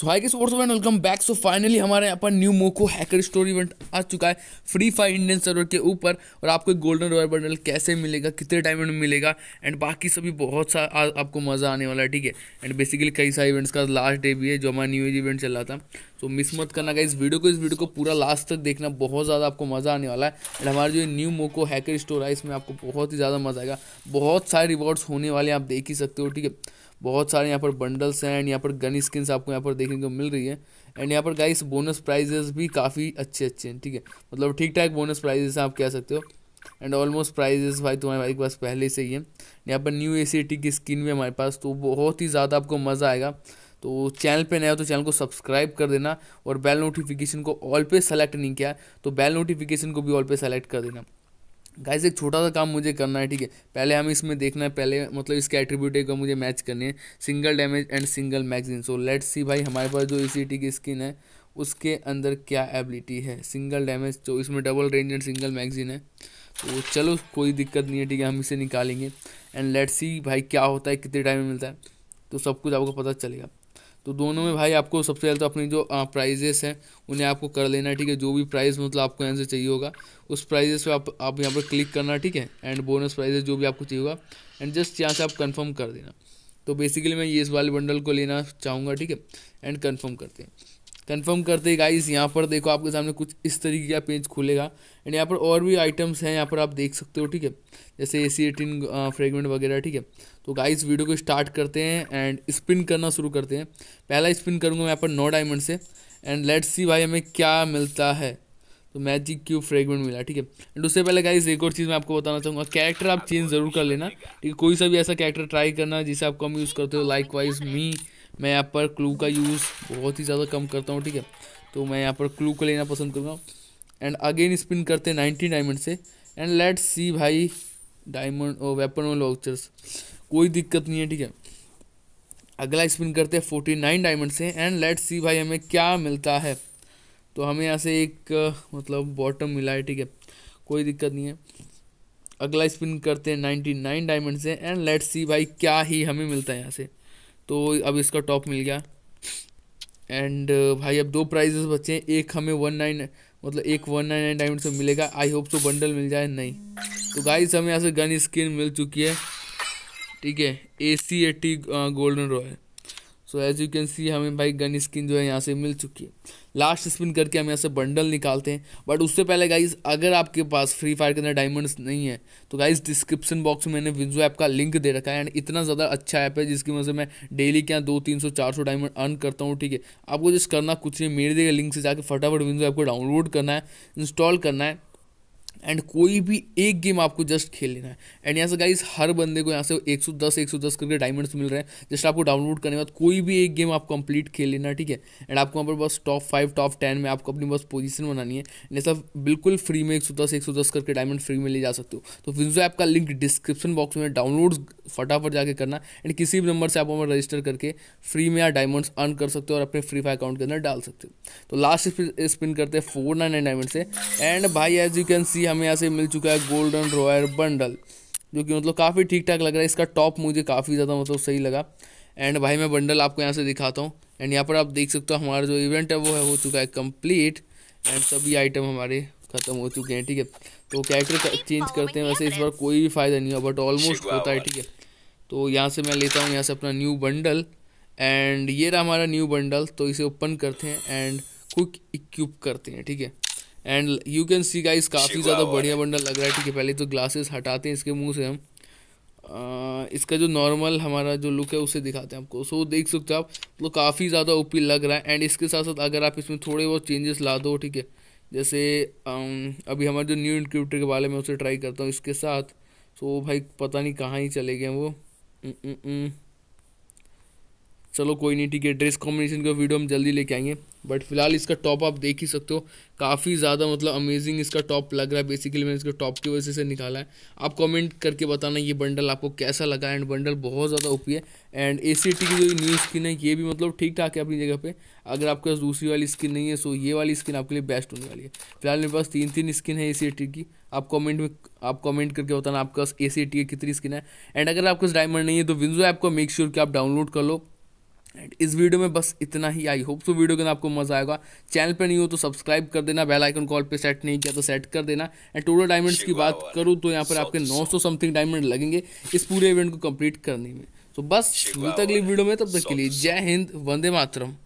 so hi guys also and welcome back so finally हमारे यहाँ पर न्यू मोको हैकर स्टोरी इवेंट आ चुका है फ्री फायर इंडियन सर्वर के ऊपर और आपको गोल्डन रॉयल बंडल कैसे मिलेगा कितने टाइम में मिलेगा एंड बाकी सभी बहुत सा आ, आपको मज़ा आने वाला है ठीक है एंड बेसिकली कई सारे इवेंट्स का लास्ट डे भी है जो हमारा न्यू ईयर इवेंट चल रहा था so, मिस मत करना का इस वीडियो को इस वीडियो को पूरा लास्ट तक देखना बहुत ज़्यादा आपको मज़ा आने वाला है एंड हमारा जो न्यू मोको हैकर स्टोर है इसमें आपको बहुत ही ज़्यादा मज़ा आएगा बहुत सारे रिवॉर्ड्स होने वाले आप देख ही सकते हो ठीक है बहुत सारे यहाँ पर बंडल्स हैं एंड यहाँ पर गन स्किन्स आपको यहाँ पर देखने को मिल रही है एंड यहाँ पर गाइस बोनस प्राइजेस भी काफ़ी अच्छे अच्छे हैं ठीक है मतलब ठीक ठाक बोनस प्राइजेस आप कह सकते हो एंड ऑलमोस्ट प्राइजेस भाई तुम्हारे भाई के पास पहले से ही है यहाँ पर न्यू ए की स्किन भी हमारे पास तो बहुत ही ज़्यादा आपको मज़ा आएगा तो चैनल पे नए हो तो चैनल को सब्सक्राइब कर देना और बेल नोटिफिकेशन को ऑल पे सेलेक्ट नहीं किया तो बेल नोटिफिकेशन को भी ऑल पे सेलेक्ट कर देना गाइस एक छोटा सा काम मुझे करना है ठीक है पहले हम इसमें देखना है पहले मतलब इसके एट्रीब्यूट का मुझे मैच करनी है single damage and single magazine so let's see भाई हमारे पास जो ई की स्किन है उसके अंदर क्या एबिलिटी है सिंगल डैमेज तो इसमें double range and single magazine है तो चलो कोई दिक्कत नहीं है ठीक है हम इसे निकालेंगे एंड लेट्स सी भाई क्या होता है कितने टाइम में मिलता है तो सब कुछ आपको पता चलेगा तो दोनों में भाई आपको सबसे पहले तो अपनी जो प्राइजेस हैं उन्हें आपको कर लेना है ठीक है जो भी प्राइस मतलब आपको यहाँ से चाहिए होगा उस प्राइजेस पे आप आप यहाँ पर क्लिक करना ठीक है एंड बोनस प्राइजेस जो भी आपको चाहिए होगा एंड जस्ट यहाँ से आप कन्फर्म कर देना तो बेसिकली मैं ये इस वाले बंडल को लेना चाहूँगा ठीक है एंड कन्फर्म करते हैं कंफर्म करते ही गाइस यहाँ पर देखो आपके सामने कुछ इस तरीके का पेज खुलेगा एंड यहाँ पर और भी आइटम्स हैं यहाँ पर आप देख सकते हो ठीक है जैसे ए सी एटीन फ्रेगमेंट वगैरह ठीक है तो गाइस वीडियो को स्टार्ट करते हैं एंड स्पिन करना शुरू करते हैं पहला स्पिन करूँगा मैं यहाँ पर नो डायमंड से एंड लेट सी भाई हमें क्या मिलता है तो मैजिक क्यूब फ्रेगमेंट मिला ठीक है एंड उससे पहले गाइस एक और चीज़ मैं आपको बताना चाहूँगा कैरेक्टर आप चेंज ज़रूर कर लेना ठीक है कोई सा भी ऐसा कैरेक्टर ट्राई करना जिसे आप कम यूज़ करते हो लाइक वाइज मी मैं यहाँ पर क्लू का यूज़ बहुत ही ज़्यादा कम करता हूँ ठीक है तो मैं यहाँ पर क्लू को लेना पसंद करूँगा एंड अगेन स्पिन करते हैं नाइन्टी डायमंड से एंड लेट सी भाई डायमंड और वेपन और लॉक्चर्स कोई दिक्कत नहीं है ठीक है अगला स्पिन करते हैं फोर्टी नाइन डायमंड से एंड लेट सी भाई हमें क्या मिलता है तो हमें यहाँ से एक मतलब बॉटम मिला है ठीक है कोई दिक्कत नहीं है अगला स्पिन करते हैं नाइन्टी नाइन डायमंड से एंड लेट सी भाई क्या ही हमें मिलता है यहाँ से तो अब इसका टॉप मिल गया एंड uh, भाई अब दो प्राइजेस बचे हैं एक हमें वन नाइन मतलब एक वन नाइन नाइन डायमंड से मिलेगा आई होप तो बंडल मिल जाए नहीं तो गाइस हमें यहाँ से गन स्किन मिल चुकी है ठीक है ए सी एटी golden royal so as you can see हमें भाई गन स्किन जो है यहाँ से मिल चुकी है लास्ट स्पिन करके हम यहाँ से बंडल निकालते हैं बट उससे पहले गाइज अगर आपके पास फ्री फायर के अंदर डायमंड्स नहीं है तो गाइज डिस्क्रिप्शन बॉक्स में मैंने विंजो ऐप का लिंक दे रखा है एंड इतना ज़्यादा अच्छा ऐप है जिसकी वजह से मैं डेली क्या दो तीन सौ चार सौ डायमंड अर्न करता हूँ ठीक है आपको जिस करना कुछ नहीं मेरे दिए लिंक से जाकर फटाफट विंजो ऐप को डाउनलोड करना है इंस्टॉल करना है एंड कोई भी एक गेम आपको जस्ट खेल लेना है एंड यहाँ से गाइस हर बंदे को यहाँ से 110 110 करके डायमंड्स मिल रहे हैं जस्ट आपको डाउनलोड करने के बाद कोई भी एक गेम आप कंप्लीट खेल लेना है ठीक है एंड आपको वहाँ पर बस टॉप फाइव टॉप टेन में आपको अपनी बस पोजीशन बनानी है ये सब बिल्कुल फ्री में एक सौ करके डायमंड फ्री में ले जा सकते हो तो फिर ऐप का लिंक डिस्क्रिप्शन बॉक्स में डाउनलोड फटाफट जाके करना एंड किसी भी नंबर से आप वहाँ रजिस्टर करके फ्री में या डायमंड्स अर्न कर सकते हो और अपने फ्री फायर अकाउंट के अंदर डाल सकते हो तो लास्ट स्पिन करते हैं फोर नाइन डायमंड से एंड भाई एज यू कैन सी हमें यहाँ से मिल चुका है गोल्डन रॉयल बंडल जो कि मतलब काफ़ी ठीक ठाक लग रहा है इसका टॉप मुझे काफ़ी ज़्यादा मतलब सही लगा एंड भाई मैं बंडल आपको यहाँ से दिखाता हूँ एंड यहाँ पर आप देख सकते हो हमारा जो इवेंट है वो है हो चुका है कम्प्लीट एंड सभी आइटम हमारे ख़त्म हो चुके हैं ठीक है तो कैरेक्टर चेंज करते हैं वैसे इस बार कोई भी फ़ायदा नहीं हुआ बट ऑलमोस्ट होता है ठीक है तो यहाँ से मैं लेता हूँ यहाँ से अपना न्यू बंडल एंड ये रहा हमारा न्यू बंडल तो इसे ओपन करते हैं एंड क्विक इक्विप करते हैं ठीक है and you can see guys काफ़ी ज़्यादा बढ़िया बंडल लग रहा है ठीक है पहले तो ग्लासेस हटाते हैं इसके मुंह से हम आ, इसका जो नॉर्मल हमारा जो लुक है उसे दिखाते हैं आपको सो देख सकते हो आप तो काफ़ी ज़्यादा ओपी लग रहा है एंड इसके साथ साथ अगर आप इसमें थोड़े बहुत चेंजेस ला दो ठीक है जैसे अभी हमारे जो न्यू इनक्रिप्टर के बारे में उसे ट्राई करता हूँ इसके साथ सो भाई पता नहीं कहाँ ही चले गए वो न, न, न, चलो कोई नहीं ठीक है ड्रेस कॉम्बिनेशन का वीडियो हम जल्दी लेके आएंगे बट फिलहाल इसका टॉप आप देख ही सकते हो काफ़ी ज़्यादा मतलब अमेजिंग इसका टॉप लग रहा है बेसिकली मैंने इसके टॉप की वजह से निकाला है आप कमेंट करके बताना ये बंडल आपको कैसा लगा एंड बंडल बहुत ज़्यादा ओपी है एंड ए की जो न्यू स्किन है ये भी मतलब ठीक ठाक है अपनी जगह पर अगर आपके पास दूसरी वाली स्किन नहीं है सो ये वाली स्किन आपके लिए बेस्ट होने वाली है फिलहाल मेरे पास तीन तीन स्किन है ए की आप कमेंट में आप कमेंट करके बताना आपके पास ए की कितनी स्किन है एंड अगर आपके पास डायमंड नहीं है तो विंजो ऐप को मेक श्योर कि आप डाउनलोड कर लो इस वीडियो में बस इतना ही आई होप सो वीडियो के अंदर आपको मजा आएगा चैनल पर नहीं हो तो सब्सक्राइब कर देना बेल आइकन कॉल पे सेट नहीं किया तो सेट कर देना एंड टोटल डायमंड्स की बात करूँ तो यहाँ पर आपके 900 समथिंग डायमंड लगेंगे इस पूरे इवेंट को कंप्लीट करने में तो बस मिलता अगली वीडियो में तब तक के लिए जय हिंद वंदे मातरम